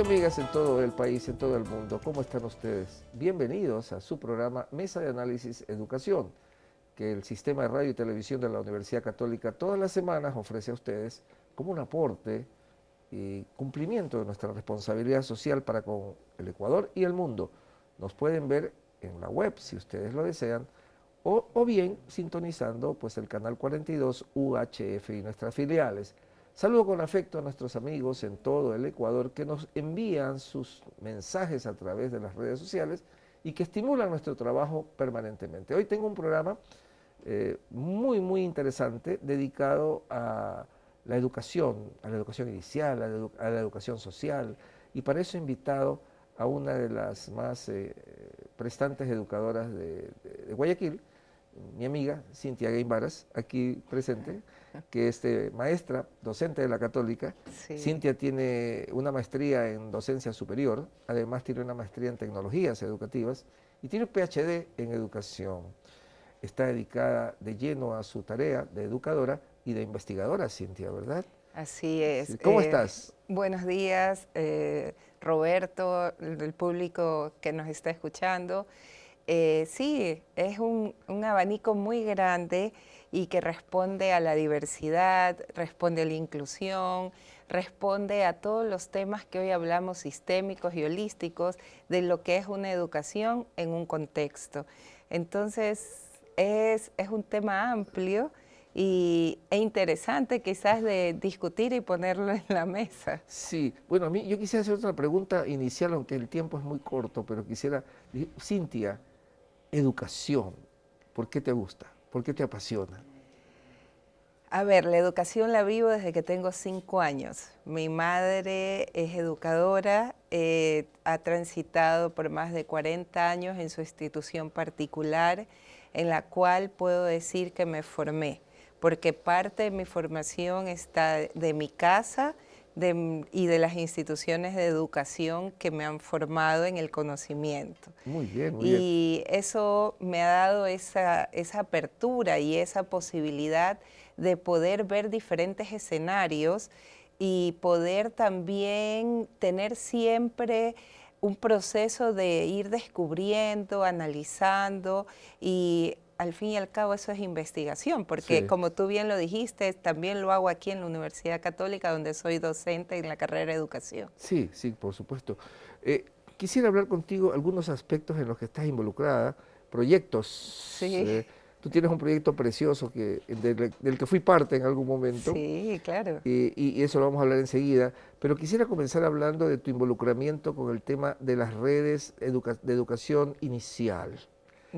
amigas en todo el país, en todo el mundo, ¿cómo están ustedes? Bienvenidos a su programa Mesa de Análisis Educación, que el Sistema de Radio y Televisión de la Universidad Católica todas las semanas ofrece a ustedes como un aporte y cumplimiento de nuestra responsabilidad social para con el Ecuador y el mundo. Nos pueden ver en la web si ustedes lo desean o, bien sintonizando pues el canal 42 UHF y nuestras filiales. Saludo con afecto a nuestros amigos en todo el Ecuador que nos envían sus mensajes a través de las redes sociales y que estimulan nuestro trabajo permanentemente. Hoy tengo un programa eh, muy, muy interesante dedicado a la educación, a la educación inicial, a la, educación social, y para eso he invitado a una de las más eh, prestantes educadoras de, Guayaquil, mi amiga Cintia Gaimbaras, aquí presente. Que es este, maestra, docente de la Católica. Cintia tiene una maestría en docencia superior, además tiene una maestría en tecnologías educativas y tiene un PhD en educación. Está dedicada de lleno a su tarea de educadora y de investigadora, Cintia, ¿verdad? Así es. ¿Cómo eh, estás? Buenos días, eh, Roberto, el público que nos está escuchando. Eh, sí, es un, un abanico muy grande y que responde a la diversidad, responde a la inclusión, responde a todos los temas que hoy hablamos sistémicos y holísticos de lo que es una educación en un contexto. Entonces, es, es un tema amplio y, e interesante quizás de discutir y ponerlo en la mesa. Sí, bueno, a mí yo quisiera hacer otra pregunta inicial, aunque el tiempo es muy corto, pero quisiera, eh, Cintia, educación, ¿por qué te gusta? ¿Por qué te apasiona? A ver, la educación la vivo desde que tengo cinco años. Mi madre es educadora, eh, ha transitado por más de 40 años en su institución particular, en la cual puedo decir que me formé, porque parte de mi formación está de mi casa, y de las instituciones de educación que me han formado en el conocimiento. Muy bien, muy y eso me ha dado esa, esa apertura y esa posibilidad de poder ver diferentes escenarios y poder también tener siempre un proceso de ir descubriendo, analizando y al fin y al cabo eso es investigación, porque como tú bien lo dijiste, también lo hago aquí en la Universidad Católica, donde soy docente en la carrera de educación. Sí, sí, por supuesto. Eh, quisiera hablar contigo algunos aspectos en los que estás involucrada, proyectos. Sí. Eh, tú tienes un proyecto precioso que, del, que fui parte en algún momento. Sí, claro. y, eso lo vamos a hablar enseguida. Pero quisiera comenzar hablando de tu involucramiento con el tema de las redes de educación inicial.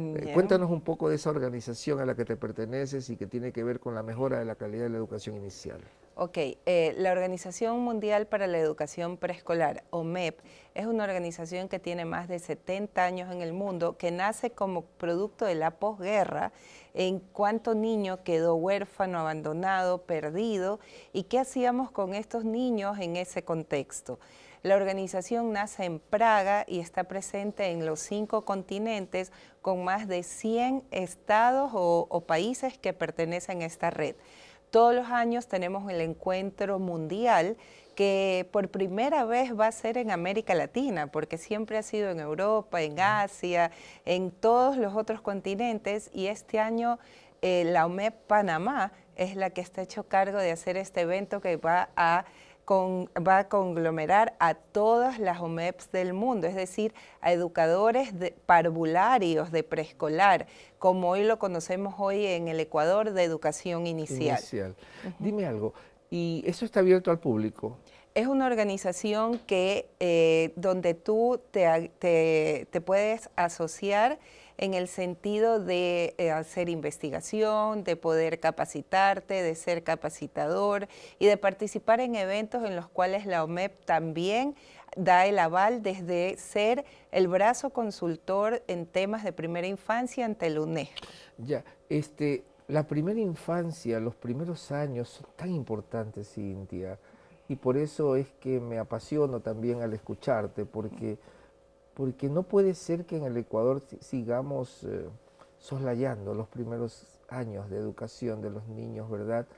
Eh, cuéntanos un poco de esa organización a la que te perteneces y que tiene que ver con la mejora de la calidad de la educación inicial. Ok, eh, la Organización Mundial para la Educación Preescolar, OMEP, es una organización que tiene más de 70 años en el mundo, que nace como producto de la posguerra, en cuánto niño quedó huérfano, abandonado, perdido, y qué hacíamos con estos niños en ese contexto. La organización nace en Praga y está presente en los cinco continentes con más de 100 estados o, países que pertenecen a esta red. Todos los años tenemos el encuentro mundial que por primera vez va a ser en América Latina, porque siempre ha sido en Europa, en Asia, en todos los otros continentes y este año eh, la OMEP Panamá es la que está hecho cargo de hacer este evento que va a va a conglomerar a todas las OMEPs del mundo, es decir, a educadores de parvularios de preescolar, como hoy lo conocemos hoy en el Ecuador de educación inicial. Dime algo, ¿y eso está abierto al público? Es una organización que, eh, donde tú te, te puedes asociar en el sentido de eh, hacer investigación, de poder capacitarte, de ser capacitador y de participar en eventos en los cuales la OMEP también da el aval desde ser el brazo consultor en temas de primera infancia ante el UNESCO. Ya, este, la primera infancia, los primeros años son tan importantes, Cintia, y por eso es que me apasiono también al escucharte, porque porque no puede ser que en el Ecuador sigamos eh, soslayando los primeros años de educación de los niños, ¿verdad?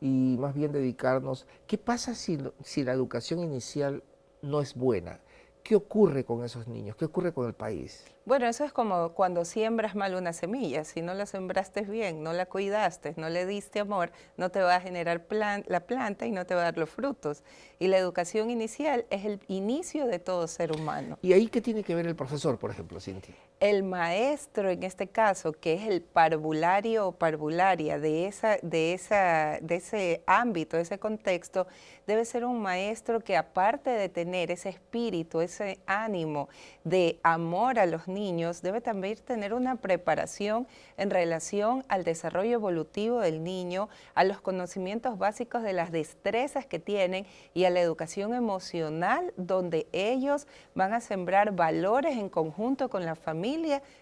Y más bien dedicarnos, ¿qué pasa si, si la educación inicial no es buena? ¿Qué ocurre con esos niños? ¿Qué ocurre con el país? Bueno, eso es como cuando siembras mal una semilla. Si no la sembraste bien, no la cuidaste, no le diste amor, no te va a generar la planta y no te va a dar los frutos. Y la educación inicial es el inicio de todo ser humano. ¿Y ahí qué tiene que ver el profesor, por ejemplo, Cintia? el maestro en este caso, que es el parvulario o parvularia de, esa, de, esa, de ese ámbito, de ese contexto, debe ser un maestro que aparte de tener ese espíritu, ese ánimo de amor a los niños, debe también tener una preparación en relación al desarrollo evolutivo del niño, a los conocimientos básicos de las destrezas que tienen y a la educación emocional donde ellos van a sembrar valores en conjunto con la familia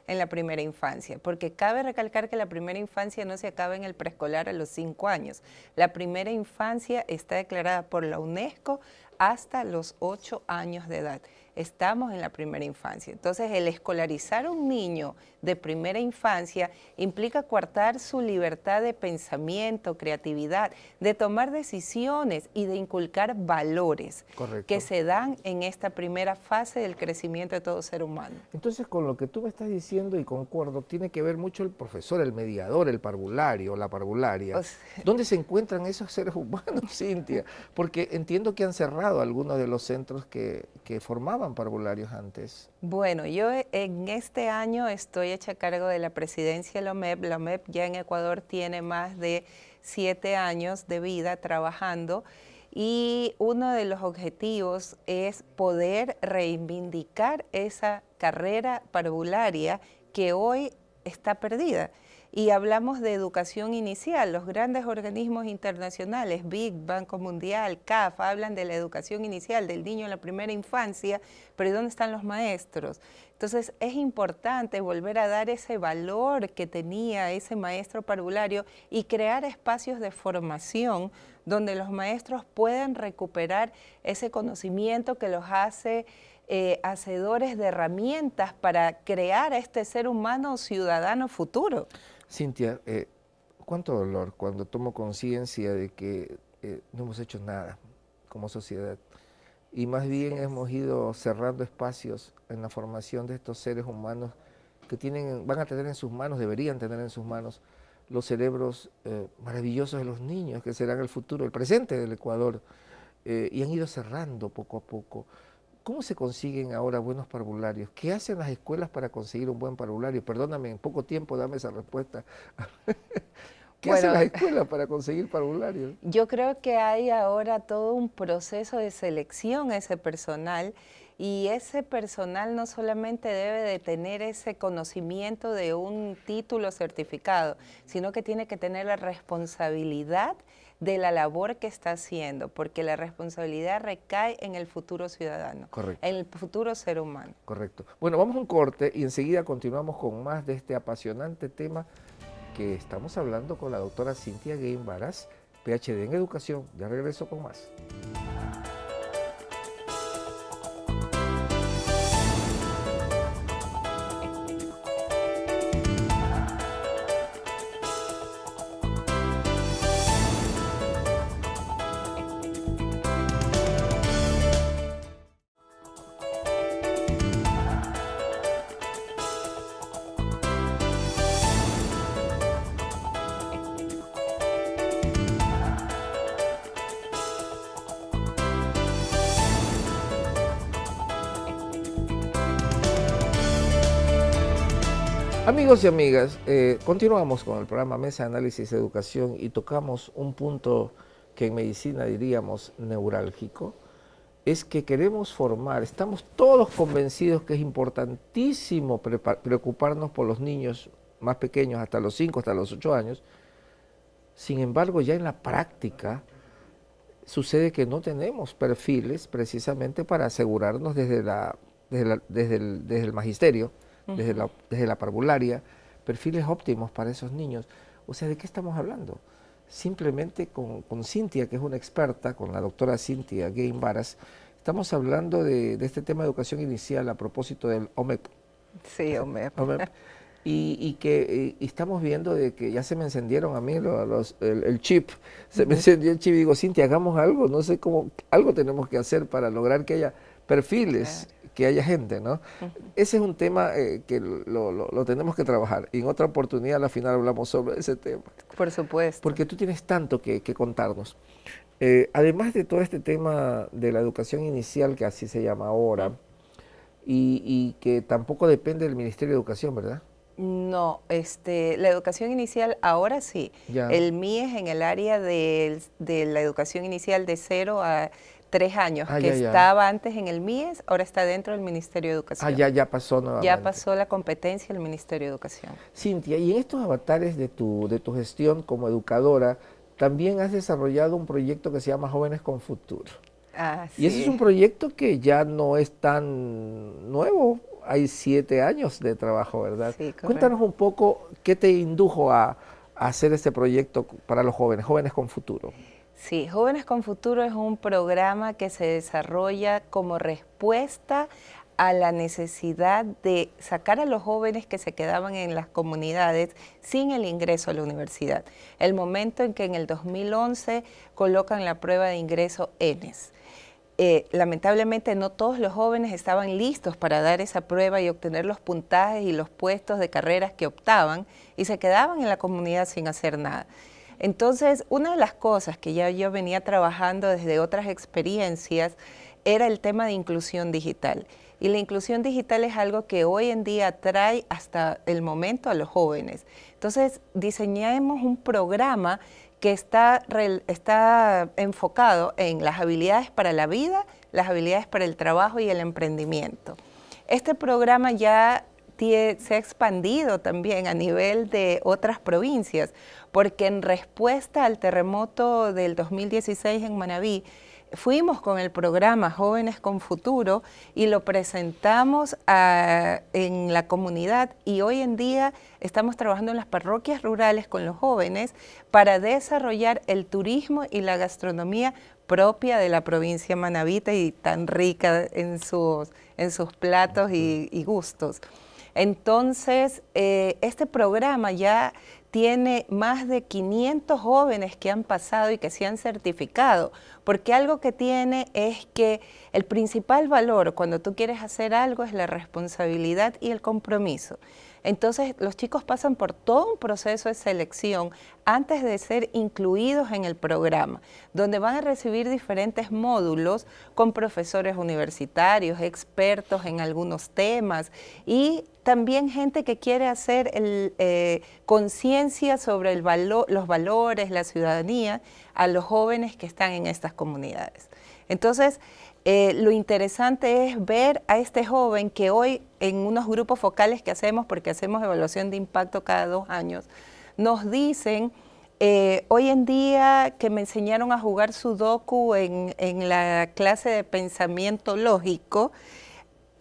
en la primera infancia, porque cabe recalcar que la primera infancia no se acaba en el preescolar a los cinco años. La primera infancia está declarada por la UNESCO hasta los ocho años de edad estamos en la primera infancia. Entonces, el escolarizar a un niño de primera infancia implica coartar su libertad de pensamiento, creatividad, de tomar decisiones y de inculcar valores que se dan en esta primera fase del crecimiento de todo ser humano. Entonces, con lo que tú me estás diciendo y concuerdo, tiene que ver mucho el profesor, el mediador, el parvulario, la parvularia. ¿Dónde se encuentran esos seres humanos, Cintia? Porque entiendo que han cerrado algunos de los centros que, que formaban parvularios antes? Bueno, yo eh, en este año estoy hecha cargo de la presidencia de la OMEP. La OMEP ya en Ecuador tiene más de siete años de vida trabajando y uno de los objetivos es poder reivindicar esa carrera parvularia que hoy está perdida y hablamos de educación inicial. Los grandes organismos internacionales, Big Banco Mundial, CAF, hablan de la educación inicial del niño en la primera infancia, pero dónde están los maestros? Entonces es importante volver a dar ese valor que tenía ese maestro parvulario y crear espacios de formación donde los maestros puedan recuperar ese conocimiento que los hace eh, hacedores de herramientas para crear a este ser humano ciudadano futuro. Cintia, eh, cuánto dolor cuando tomo conciencia de que eh, no hemos hecho nada como sociedad y más bien hemos ido cerrando espacios en la formación de estos seres humanos que tienen, van a tener en sus manos, deberían tener en sus manos los cerebros eh, maravillosos de los niños que serán el futuro, el presente del Ecuador. y han ido cerrando poco a poco. ¿Cómo se consiguen ahora buenos parvularios? ¿Qué hacen las escuelas para conseguir un buen parvulario? Perdóname, en poco tiempo dame esa respuesta. ¿Qué hacen las escuelas para conseguir parvularios? Yo creo que hay ahora todo un proceso de selección ese personal y ese personal no solamente debe de tener ese conocimiento de un título certificado, sino que tiene que tener la responsabilidad de la labor que está haciendo, porque la responsabilidad recae en el futuro ciudadano, en el futuro ser humano. Correcto. Bueno, vamos a un corte y enseguida continuamos con más de este apasionante tema que estamos hablando con la doctora Cintia Guevara, PhD en Educación. Ya regreso con más. Amigos y amigas, eh, continuamos con el programa Mesa de Análisis de Educación y tocamos un punto que en medicina diríamos neurálgico, es que queremos formar, estamos todos convencidos que es importantísimo preocuparnos por los niños más pequeños, hasta los 5, hasta los 8 años, sin embargo ya en la práctica sucede que no tenemos perfiles precisamente para asegurarnos desde, el, desde el magisterio desde, la, desde la parvularia, perfiles óptimos para esos niños. O sea, ¿de qué estamos hablando? Simplemente con, con Cintia, que es una experta, con la doctora Cintia Game Varas, estamos hablando de, este tema de educación inicial a propósito del OMEP. Sí, OMEP. E y, y, que estamos viendo de que ya se me encendieron a mí el, chip, se me encendió el chip y digo, Cintia, hagamos algo, no sé cómo, algo tenemos que hacer para lograr que haya perfiles que haya gente, ¿no? Ese es un tema eh, que lo, tenemos que trabajar. Y en otra oportunidad, al final, hablamos sobre ese tema. Por supuesto. Porque tú tienes tanto que, contarnos. Eh, además de todo este tema de la educación inicial, que así se llama ahora, y, que tampoco depende del Ministerio de Educación, ¿verdad? No, este, la educación inicial ahora sí. El MIE es en el área de, de, la educación inicial de cero a tres años, que estaba antes en el MIES, ahora está dentro del Ministerio de ah, Educación. Ah, ya, pasó nuevamente. Ya pasó la competencia del Ministerio de Educación. Cintia, y en estos avatares de tu, de tu gestión como educadora, también has desarrollado un proyecto que se llama Jóvenes con Futuro. Ah, sí. Y ese es un proyecto que ya no es tan nuevo, hay siete años de trabajo, ¿verdad? Sí, Cuéntanos un poco qué te indujo a hacer este proyecto para los jóvenes, Jóvenes con Futuro. Sí, Jóvenes con Futuro es un programa que se desarrolla como respuesta a la necesidad de sacar a los jóvenes que se quedaban en las comunidades sin el ingreso a la universidad. El momento en que en el 2011 colocan la prueba de ingreso ENES. Eh, lamentablemente no todos los jóvenes estaban listos para dar esa prueba y obtener los puntajes y los puestos de carreras que optaban y se quedaban en la comunidad sin hacer nada. Entonces, una de las cosas que ya yo venía trabajando desde otras experiencias era el tema de inclusión digital. Y la inclusión digital es algo que hoy en día atrae hasta el momento a los jóvenes. Entonces, diseñamos un programa que está, está enfocado en las habilidades para la vida, las habilidades para el trabajo y el emprendimiento. Este programa ya e, se ha expandido también a nivel de otras provincias, porque en respuesta al terremoto del 2016 en Manabí, fuimos con el programa Jóvenes con Futuro y lo presentamos en la comunidad y hoy en día estamos trabajando en las parroquias rurales con los jóvenes para desarrollar el turismo y la gastronomía propia de la provincia manabita y tan rica en sus, platos y gustos. Entonces, eh, este programa ya tiene más de 500 jóvenes que han pasado y que se han certificado, porque algo que tiene es que el principal valor cuando tú quieres hacer algo es la responsabilidad y el compromiso. Entonces los chicos pasan por todo un proceso de selección antes de ser incluidos en el programa, donde van a recibir diferentes módulos con profesores universitarios, expertos en algunos temas y también gente que quiere hacer eh, conciencia sobre el los valores, la ciudadanía, a los jóvenes que están en estas comunidades. Entonces, eh, lo interesante es ver a este joven que hoy en unos grupos focales que hacemos, porque hacemos evaluación de impacto cada dos años, nos dicen, eh, hoy en día que me enseñaron a jugar sudoku en la clase de pensamiento lógico,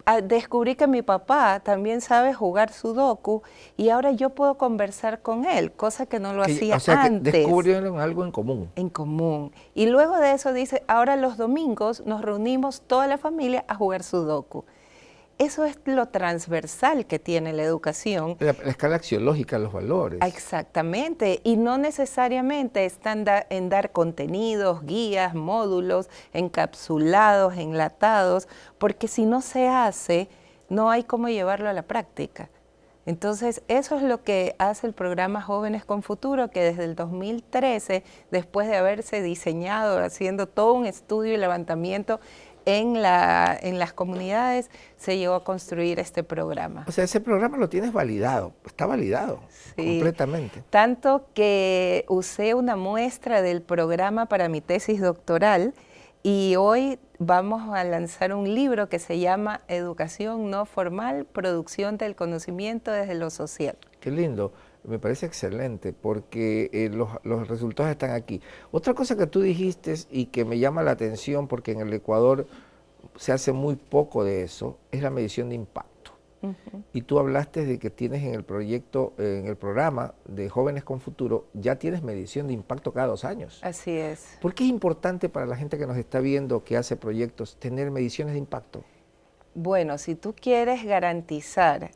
Ah, descubrí que mi papá también sabe jugar sudoku y ahora yo puedo conversar con él, cosa que no lo hacía antes. algo en común. En común. Y luego de eso dice, ahora los domingos nos reunimos toda la familia a jugar sudoku. Eso es lo transversal que tiene la educación. La, escala axiológica, los valores. Ah, exactamente, y no necesariamente están en dar contenidos, guías, módulos, encapsulados, enlatados, porque si no se hace, no hay cómo llevarlo a la práctica. Entonces, eso es lo que hace el programa Jóvenes con Futuro, que desde el 2013, después de haberse diseñado, haciendo todo un estudio y levantamiento en, la, en las comunidades se llegó a construir este programa. O sea, ese programa lo tienes validado, está validado completamente. Tanto que usé una muestra del programa para mi tesis doctoral y hoy vamos a lanzar un libro que se llama Educación no formal, producción del conocimiento desde lo social. Qué lindo. Me parece excelente porque eh, los, resultados están aquí. Otra cosa que tú dijiste y que me llama la atención porque en el Ecuador se hace muy poco de eso es la medición de impacto. Y tú hablaste de que tienes en el proyecto, en el programa de Jóvenes con Futuro, ya tienes medición de impacto cada dos años. Así es. ¿Por qué es importante para la gente que nos está viendo, que hace proyectos, tener mediciones de impacto? Bueno, si tú quieres garantizar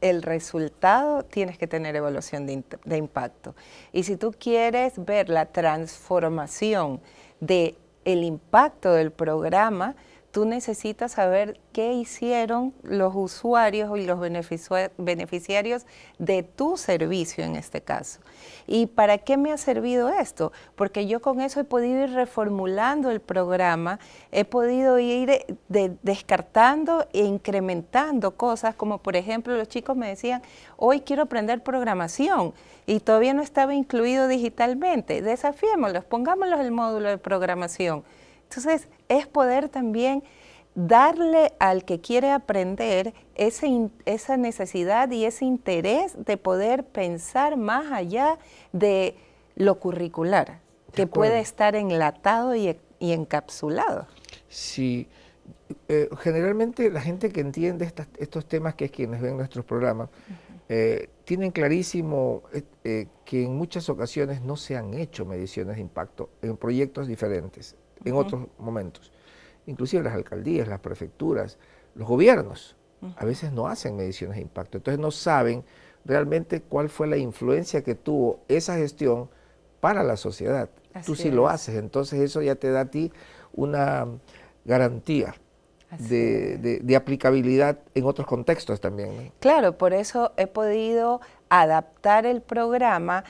el resultado, tienes que tener evaluación de, impacto. Y si tú quieres ver la transformación del el impacto del programa, tú necesitas saber qué hicieron los usuarios y los beneficiarios de tu servicio en este caso. ¿Y para qué me ha servido esto? Porque yo con eso he podido ir reformulando el programa, he podido ir eh, descartando e incrementando cosas, como por ejemplo los chicos me decían, hoy quiero aprender programación y todavía no estaba incluido digitalmente. Desafiémoslos, pongámoslos el módulo de programación entonces, es poder también darle al que quiere aprender esa necesidad y ese interés de poder pensar más allá de lo curricular, que puede estar enlatado y, encapsulado. Sí. Eh, generalmente la gente que entiende estos temas, que es quienes ven nuestros programas, eh, tienen clarísimo eh, que en muchas ocasiones no se han hecho mediciones de impacto en proyectos diferentes en otros momentos. Inclusive las alcaldías, las prefecturas, los gobiernos a veces no hacen mediciones de impacto, entonces no saben realmente cuál fue la influencia que tuvo esa gestión para la sociedad. Tú sí lo haces, entonces eso ya te da a ti una garantía. De, aplicabilidad en otros contextos también. Claro, por eso he podido adaptar el programa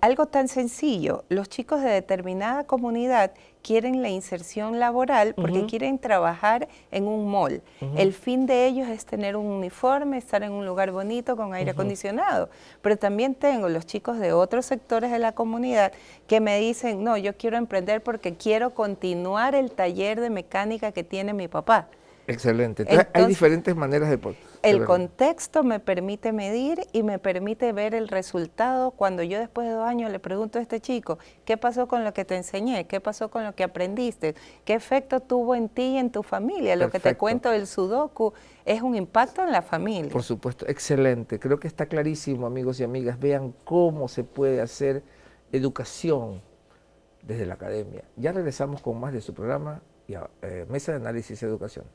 algo tan sencillo. Los chicos de determinada comunidad quieren la inserción laboral porque quieren trabajar en un mall. El fin de ellos es tener un uniforme, estar en un lugar bonito con aire acondicionado. Pero también tengo los chicos de otros sectores de la comunidad que me dicen, no, yo quiero emprender porque quiero continuar el taller de mecánica que tiene mi papá. Excelente. hay diferentes maneras de... El contexto me permite medir y me permite ver el resultado cuando yo después de dos años le pregunto a este chico, ¿qué pasó con lo que te enseñé? ¿Qué pasó con lo que aprendiste? ¿Qué efecto tuvo en ti y en tu familia? Lo que te cuento del sudoku es un impacto en la familia. Por supuesto, excelente. Creo que está clarísimo, amigos y amigas. Vean cómo se puede hacer educación desde la academia. Ya regresamos con más de su programa y eh, Mesa de Análisis y Educación.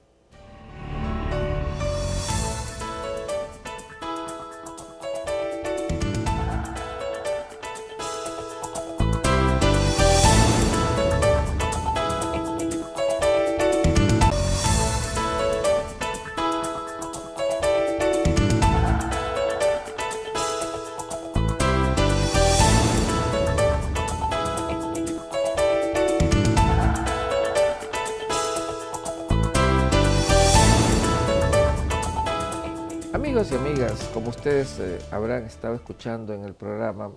Amigos y amigas, como ustedes eh, habrán estado escuchando en el programa,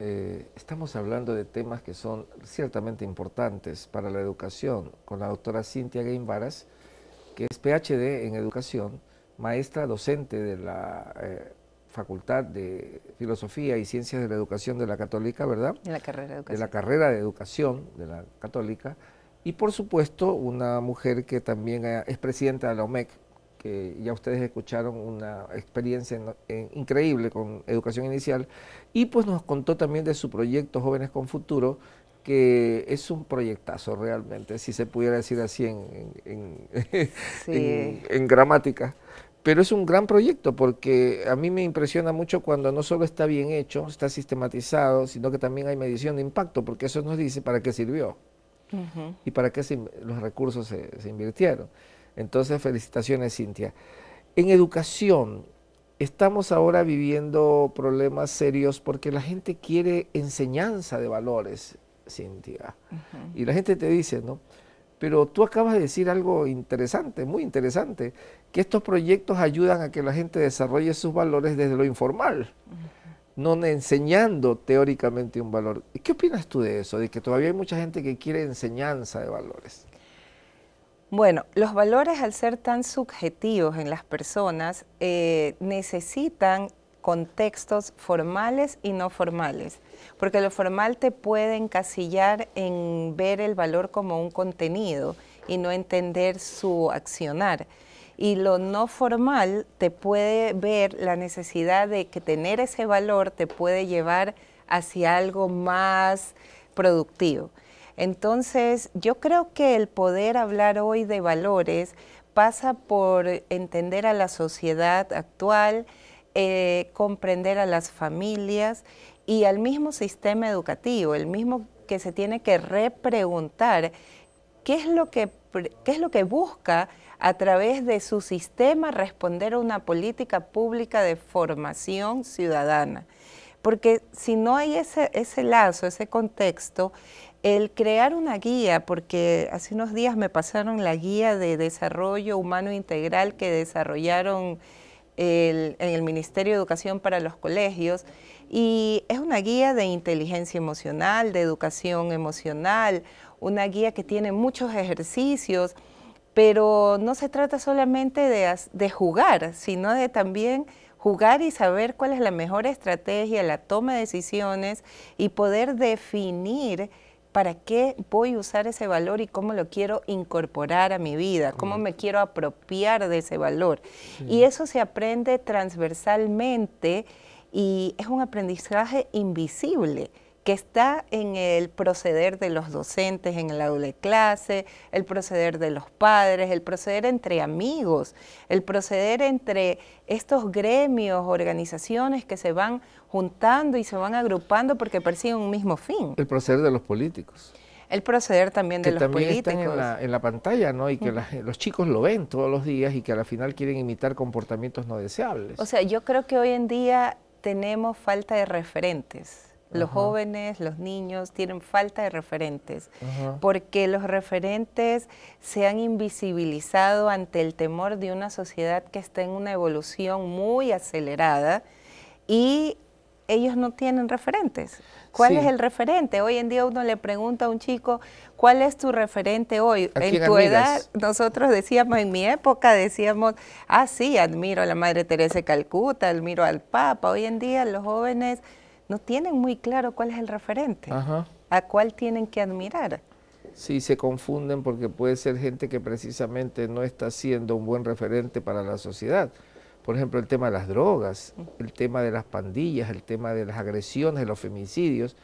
eh, estamos hablando de temas que son ciertamente importantes para la educación con la doctora Cintia Gueimbaras, que es PhD en educación, maestra docente de la eh, Facultad de Filosofía y Ciencias de la Educación de la Católica, ¿verdad? De la carrera de educación. De la carrera de educación de la Católica. Y por supuesto, una mujer que también es presidenta de la OMEC, ya ustedes escucharon una experiencia increíble con educación inicial, y pues nos contó también de su proyecto Jóvenes con Futuro, que es un proyectazo realmente, si se pudiera decir así en, gramática. Pero es un gran proyecto porque a mí me impresiona mucho cuando no solo está bien hecho, está sistematizado, sino que también hay medición de impacto, porque eso nos dice para qué sirvió y para qué los recursos se invirtieron. Entonces, felicitaciones, Cintia. En educación, estamos ahora viviendo problemas serios porque la gente quiere enseñanza de valores, Cintia. Y la gente te dice, ¿no? Pero tú acabas de decir algo interesante, muy interesante, que estos proyectos ayudan a que la gente desarrolle sus valores desde lo informal, no enseñando teóricamente un valor. ¿Qué opinas tú de eso? De que todavía hay mucha gente que quiere enseñanza de valores. Bueno, los valores al ser tan subjetivos en las personas eh, necesitan contextos formales y no formales, porque lo formal te puede encasillar en ver el valor como un contenido y no entender su accionar y lo no formal te puede ver la necesidad de que tener ese valor te puede llevar hacia algo más productivo. Entonces, yo creo que el poder hablar hoy de valores pasa por entender a la sociedad actual, eh, comprender a las familias y al mismo sistema educativo, el mismo que se tiene que repreguntar qué es lo que, qué es lo que busca a través de su sistema responder a una política pública de formación ciudadana. Porque si no hay ese, ese lazo, ese contexto, el crear una guía, porque hace unos días me pasaron la guía de desarrollo humano integral que desarrollaron en el Ministerio de Educación para los colegios, y es una guía de inteligencia emocional, de educación emocional, una guía que tiene muchos ejercicios, pero no se trata solamente de, de jugar, sino de también jugar y saber cuál es la mejor estrategia, la toma de decisiones y poder definir ¿para qué voy a usar ese valor y cómo lo quiero incorporar a mi vida? ¿Cómo me quiero apropiar de ese valor? Y eso se aprende transversalmente y es un aprendizaje invisible que está en el proceder de los docentes en el aula de clase, el proceder de los padres, el proceder entre amigos, el proceder entre estos gremios, organizaciones que se van juntando y se van agrupando porque persiguen un mismo fin. El proceder de los políticos. El proceder también de los políticos. Están en, la, pantalla, ¿no? Y que los chicos lo ven todos los días y que al final quieren imitar comportamientos no deseables. O sea, yo creo que hoy en día tenemos falta de referentes los jóvenes, los niños tienen falta de referentes, porque los referentes se han invisibilizado ante el temor de una sociedad que está en una evolución muy acelerada y ellos no tienen referentes. ¿Cuál es el referente? Hoy en día uno le pregunta a un chico, ¿cuál es tu referente hoy? En tu edad, nosotros decíamos, en mi época decíamos, ah, sí, admiro a la Madre Teresa de Calcuta, admiro al Papa. Hoy en día los jóvenes no tienen muy claro cuál es el referente, a cuál tienen que admirar. Sí, se confunden porque puede ser gente que precisamente no está siendo un buen referente para la sociedad. Por ejemplo, el tema de las drogas, el tema de las pandillas, el tema de las agresiones, los femicidios.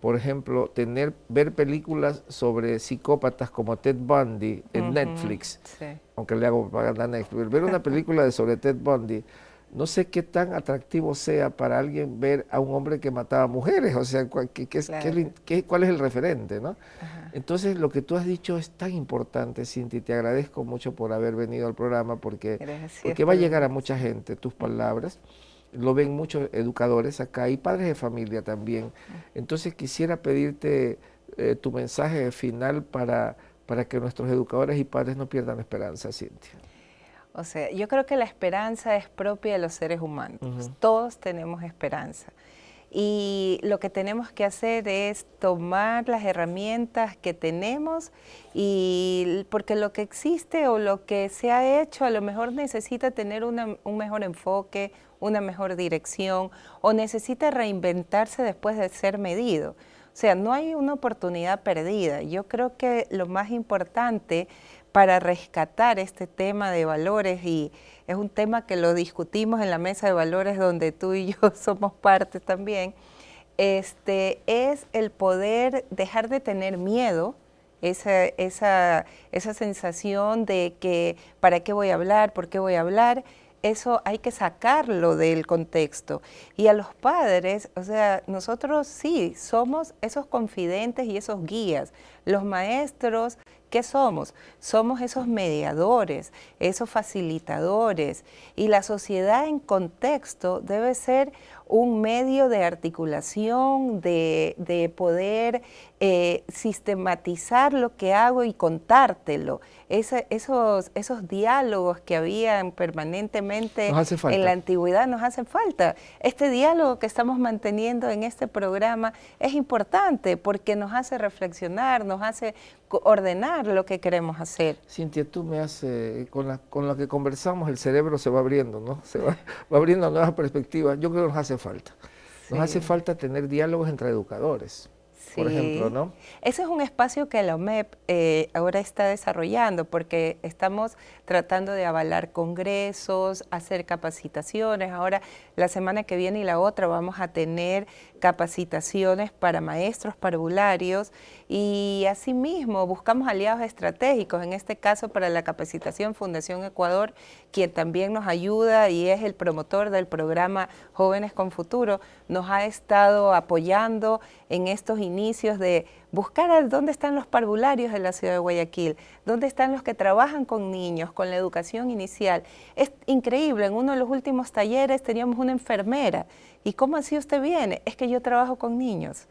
Por ejemplo, tener, ver películas sobre psicópatas como Ted Bundy en Netflix, aunque le hago propaganda a Netflix, ver una película sobre Ted Bundy no sé qué tan atractivo sea para alguien ver a un hombre que mataba mujeres, o sea, ¿qué, cuál es el referente, ¿no? Entonces, lo que tú has dicho es tan importante, Cinti, te agradezco mucho por haber venido al programa, porque, va a llegar a mucha gente tus palabras, lo ven muchos educadores acá y padres de familia también. Entonces, quisiera pedirte eh, tu mensaje final para, para que nuestros educadores y padres no pierdan esperanza, Cintia. O sea, yo creo que la esperanza es propia de los seres humanos. Todos tenemos esperanza. Y lo que tenemos que hacer es tomar las herramientas que tenemos y porque lo que existe o lo que se ha hecho a lo mejor necesita tener un mejor enfoque, una mejor dirección o necesita reinventarse después de ser medido. O sea, no hay una oportunidad perdida. Yo creo que lo más importante para rescatar este tema de valores y es un tema que lo discutimos en la mesa de valores donde tú y yo somos parte también, este, es el poder dejar de tener miedo, esa, esa sensación de que para qué voy a hablar, por qué voy a hablar, eso hay que sacarlo del contexto. Y a los padres, o sea, nosotros sí somos esos confidentes y esos guías. Los maestros ¿Qué somos? Somos esos mediadores, esos facilitadores. Y la sociedad en contexto debe ser un medio de articulación, de, poder eh, sistematizar lo que hago y contártelo. esos, esos diálogos que habían permanentemente en la antigüedad nos hacen falta. Este diálogo que estamos manteniendo en este programa es importante porque nos hace reflexionar, nos hace ordenar lo que queremos hacer. Cintia, tú me haces, eh, con, la, con lo que conversamos el cerebro se va abriendo, ¿no? Se va, va abriendo nuevas perspectivas. Yo creo que nos hace falta falta. Nos hace falta tener diálogos entre educadores, por ejemplo, ¿no? Ese es un espacio que la OMEP eh, ahora está desarrollando porque estamos tratando de avalar congresos, hacer capacitaciones. Ahora, la semana que viene y la otra vamos a tener capacitaciones para maestros parvularios y asimismo buscamos aliados estratégicos, en este caso para la capacitación Fundación Ecuador, quien también nos ayuda y es el promotor del programa Jóvenes con Futuro, nos ha estado apoyando en estos inicios de buscar dónde están los parvularios de la ciudad de Guayaquil, dónde están los que trabajan con niños, con la educación inicial. Es increíble, en uno de los últimos talleres teníamos una enfermera. ¿Y cómo así usted viene? Es que yo trabajo con niños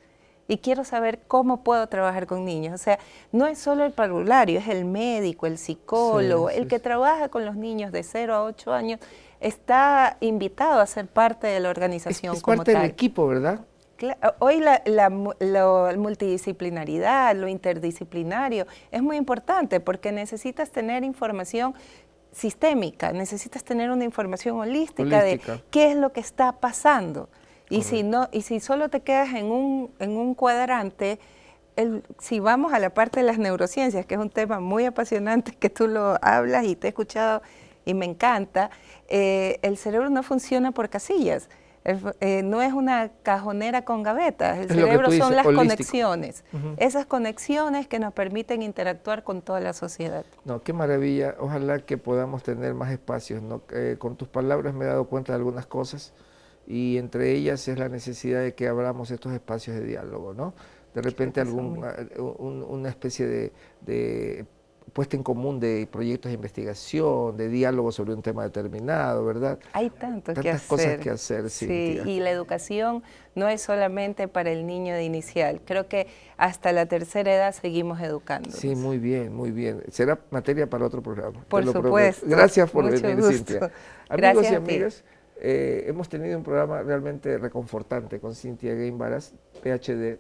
y quiero saber cómo puedo trabajar con niños. O sea, no es solo el parvulario, es el médico, el psicólogo, el que trabaja con los niños de 0 a 8 años, está invitado a ser parte de la organización. es como parte del equipo, ¿verdad? Eh, hoy la, multidisciplinaridad, lo interdisciplinario es muy importante porque necesitas tener información sistémica, necesitas tener una información holística, de qué es lo que está pasando. Y si, solo te quedas en un, cuadrante, si vamos a la parte de las neurociencias, que es un tema muy apasionante que tú lo hablas y te he escuchado y me encanta, eh, el cerebro no funciona por casillas. Eh, no es una cajonera con gavetas, el cerebro son las conexiones, esas conexiones que nos permiten interactuar con toda la sociedad. No, qué maravilla, ojalá que podamos tener más espacios. Eh, con tus palabras me he dado cuenta de algunas cosas y entre ellas es la necesidad de que abramos estos espacios de diálogo, ¿no? De repente alguna eh, una especie de puesta en común de proyectos de investigación, de diálogo sobre un tema determinado, ¿verdad? Hay Tantas cosas que hacer, sí. Cintia. Y la educación no es solamente para el niño de inicial. Creo que hasta la tercera edad seguimos educando. Sí, muy bien, muy bien. Será materia para otro programa. Por supuesto. Gracias por venir, Cintia. Amigos y amigas, eh, hemos tenido un programa realmente reconfortante con Cintia Gueimbaras, PhD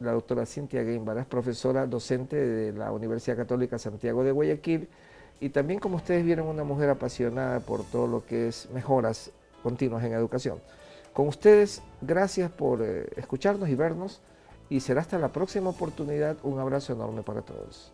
la doctora Cintia Guimbaras, profesora docente de la Universidad Católica Santiago de Guayaquil y también como ustedes vieron una mujer apasionada por todo lo que es mejoras continuas en educación. Con ustedes, gracias por eh, escucharnos y vernos y será hasta la próxima oportunidad. Un abrazo enorme para todos.